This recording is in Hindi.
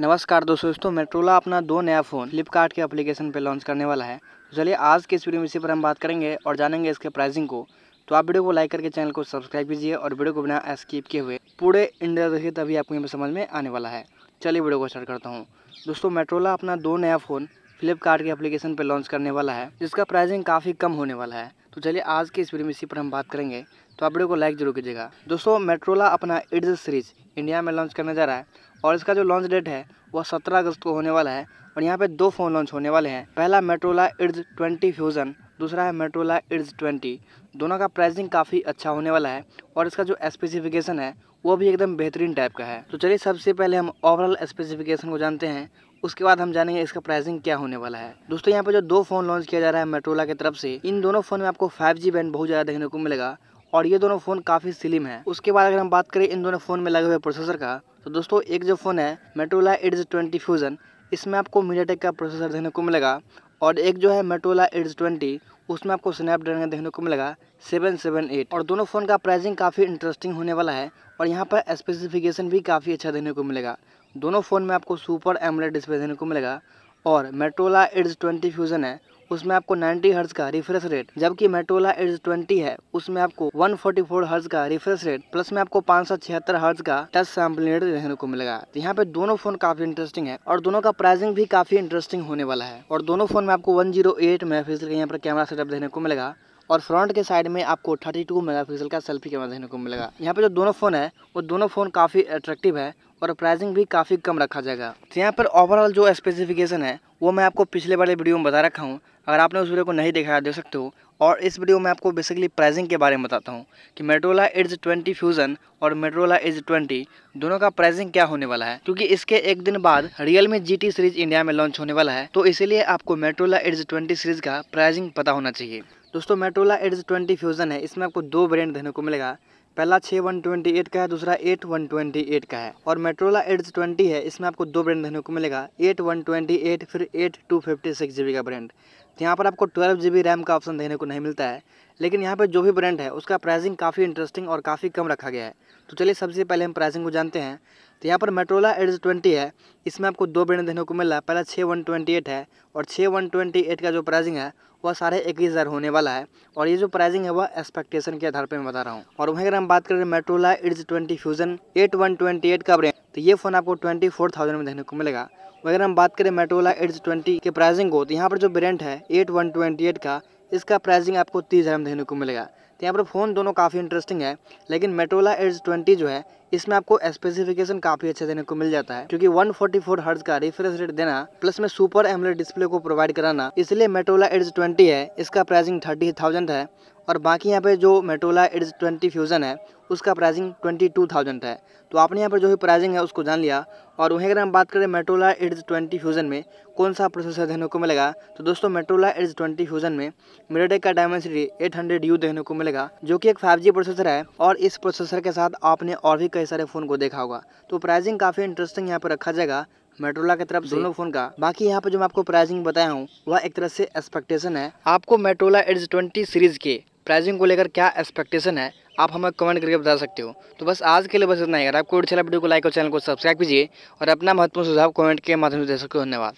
नमस्कार दोस्तों दोस्तों मेट्रोला अपना दो नया फ़ोन फ्लिपकार्ट के एप्लीकेशन पर लॉन्च करने वाला है तो चलिए आज के इस वीडियो में इसी पर हम बात करेंगे और जानेंगे इसके प्राइसिंग को तो आप वीडियो को लाइक करके चैनल को सब्सक्राइब कीजिए और वीडियो को बिना स्किप किए हुए पूरे इंडिया देखिए तभी आपको यहाँ पर समझ में आने वाला है चलिए वीडियो को स्टार्ट करता हूँ दोस्तों मेट्रोला अपना दो नया फ़ोन फ्लिपकार्ट के एप्लीकेशन पर लॉन्च करने वाला है जिसका प्राइसिंग काफ़ी कम होने वाला है तो चलिए आज के इस वीडियो में इसी पर हम बात करेंगे तो आप वीडियो को लाइक जरूर कीजिएगा दोस्तों मेट्रोला अपना इड्स सीरीज इंडिया में लॉन्च करने जा रहा है और इसका जो लॉन्च डेट है वह सत्रह अगस्त को होने वाला है और यहाँ पे दो फ़ोन लॉन्च होने वाले हैं पहला मेट्रोला इड्स ट्वेंटी फ्यूज़न दूसरा है मेट्रोला इड्स ट्वेंटी दोनों का प्राइसिंग काफ़ी अच्छा होने वाला है और इसका जो स्पेसिफिकेशन है वो भी एकदम बेहतरीन टाइप का है तो चलिए सबसे पहले हम ओवरऑल स्पेसिफिकेशन को जानते हैं उसके बाद हम जानेंगे इसका प्राइसिंग क्या होने वाला है दोस्तों यहाँ पर जो दो फोन लॉन्च किया जा रहा है मेट्रोला की तरफ से इन दोनों फोन में आपको फाइव जी बैंड बहुत ज़्यादा देखने को मिलेगा और ये दोनों फ़ोन काफ़ी स्लिम है उसके बाद अगर हम बात करें इन दोनों फ़ोन में लगे हुए प्रोसेसर का तो दोस्तों एक जो फ़ोन है मेट्रोला एड्स ट्वेंटी फ्यूज़न इसमें आपको मीडिया का प्रोसेसर देखने को मिलेगा और एक जो है मेट्रोला एड्स ट्वेंटी उसमें आपको स्नैपड्रैगन देखने को मिलेगा सेवन सेवन एट और दोनों फ़ोन का प्राइसिंग काफ़ी इंटरेस्टिंग होने वाला है और यहाँ पर स्पेसिफिकेशन भी काफ़ी अच्छा देखने को मिलेगा दोनों फ़ोन में आपको सुपर एमलेट डिस्प्ले देखने को मिलेगा और मेट्रोला एड्स ट्वेंटी फ्यूज़न है उसमें आपको 90 हर्ज का रिफ्रेश रेट जबकि मेट्रोला एड्स 20 है उसमें आपको 144 हर्ज का रिफ्रेश रेट प्लस में आपको पाँच सौ छिहत्तर हर्ज का टच सैम्पलिंग रेट रहने को मिलेगा तो यहाँ पे दोनों फोन काफी इंटरेस्टिंग है और दोनों का प्राइसिंग भी काफी इंटरेस्टिंग होने वाला है और दोनों फोन में आपको one zero eight mega pixel यहाँ पर कैमरा सेटअप देखने को मिलेगा और फ्रंट के साइड में आपको 32 पिक्सल का सेल्फी कैमरा देखने को मिलेगा यहाँ पे जो दोनों फ़ोन है वो दोनों फ़ोन काफ़ी अट्रैक्टिव है और प्राइसिंग भी काफ़ी कम रखा जाएगा तो यहाँ पर ओवरऑल जो स्पेसिफिकेशन है वो मैं आपको पिछले वाले वीडियो में बता रखा हूँ अगर आपने उस वीडियो को नहीं देखा देख सकते हो और इस वीडियो में आपको बेसिकली प्राइसिंग के बारे में बताता हूँ कि मेट्रोला एज ट्वेंटी फ्यूज़न और मेट्रोला एज ट्वेंटी दोनों का प्राइसिंग क्या होने वाला है क्योंकि इसके एक दिन बाद Realme G series India में लॉन्च होने वाला है तो इसीलिए आपको मेट्रोला एज ट्वेंटी सीरीज का प्राइसिंग पता होना चाहिए दोस्तों मेट्रोला एड्स ट्वेंटी फ्यूज़न है इसमें आपको दो ब्रांड देखने को मिलेगा पहला छः वन ट्वेंटी एट का है दूसरा एट वन ट्वेंटी एट का है और मेट्रोला एड्स ट्वेंटी है इसमें आपको दो ब्रांड देखने को मिलेगा एट वन ट्वेंटी एट फिर eight two fifty six G B का ब्रांड यहाँ पर आपको ट्वेल्व जी बी रैम का ऑप्शन देखने को नहीं मिलता है लेकिन यहाँ पर जो भी ब्रांड है उसका प्राइसिंग काफ़ी इंटरेस्टिंग और काफ़ी कम रखा गया है तो चलिए सबसे पहले हम प्राइसिंग को जानते हैं तो यहाँ पर मेट्रोला एड्स ट्वेंटी है इसमें आपको दो ब्रांड देखने को मिल रहा है पहला छः वन ट्वेंटी एट है और छः वन ट्वेंटी एट का जो प्राइसिंग है वह साढ़े इक्कीस हज़ार होने वाला है और ये जो प्राइसिंग है वह एक्सपेक्टेशन के आधार पर मैं बता रहा हूँ और वहीं अगर हम बात करें Motorola Edge twenty fusion eight one twenty eight का ब्रांड तो ये फ़ोन आपको ट्वेंटी फोर थाउजेंड में देखने को मिलेगा अगर हम बात करें मेट्रोला एड्स ट्वेंटी के प्राइसिंग को तो यहाँ पर जो ब्रांड है एट वन ट्वेंटी एट का इसका प्राइसिंग आपको तीस हज़ार में देखने को मिलेगा तो यहाँ पर फ़ोन दोनों काफ़ी इंटरेस्टिंग है लेकिन मेटोला एड्स ट्वेंटी जो है इसमें आपको स्पेसिफिकेशन काफ़ी अच्छा देने को मिल जाता है क्योंकि 144 फोर्टी हर्ट्ज का रिफ्रेश रेट देना प्लस में सुपर एमलेट डिस्प्ले को प्रोवाइड कराना इसलिए मेटोला एड्स ट्वेंटी है इसका प्राइसिंग थर्टी थाउजेंड है और बाकी यहाँ पे जो मेटोला इड्स ट्वेंटी फ्यूज़न है उसका प्राइसिंग ट्वेंटी टू थाउजेंड है तो आपने यहाँ पर जो भी प्राइसिंग है उसको जान लिया और वहीं अगर हम बात करें मेटोला इड्स ट्वेंटी फ्यूज़न में कौन सा प्रोसेसर देखने को मिलेगा तो दोस्तों मेटोला इड्स ट्वेंटी फ्यूज़न में मिडटेक का डायमेंसिटी एट हंड्रेड यू देखने को मिलेगा जो कि एक फाइव जी प्रोसेसर है और इस प्रोसेसर के साथ आपने और भी कई सारे फ़ोन को देखा होगा तो प्राइजिंग काफ़ी इंटरेस्टिंग यहाँ पर रखा जाएगा मेट्रोला की तरफ दोनों फोन का बाकी यहाँ पे जो मैं आपको प्राइसिंग बताया हूँ वह एक तरह से एक्सपेक्टेशन है आपको मेट्रोला एड्स ट्वेंटी सीरीज के प्राइसिंग को लेकर क्या एक्सपेक्टेशन है आप हमें कमेंट करके बता सकते हो तो बस आज के लिए बस इतना ही अगर आपको अच्छा वीडियो को लाइक और चैनल को सब्सक्राइब कीजिए और अपना महत्वपूर्ण सुझाव कमेंट के माध्यम से दे सकते हो धन्यवाद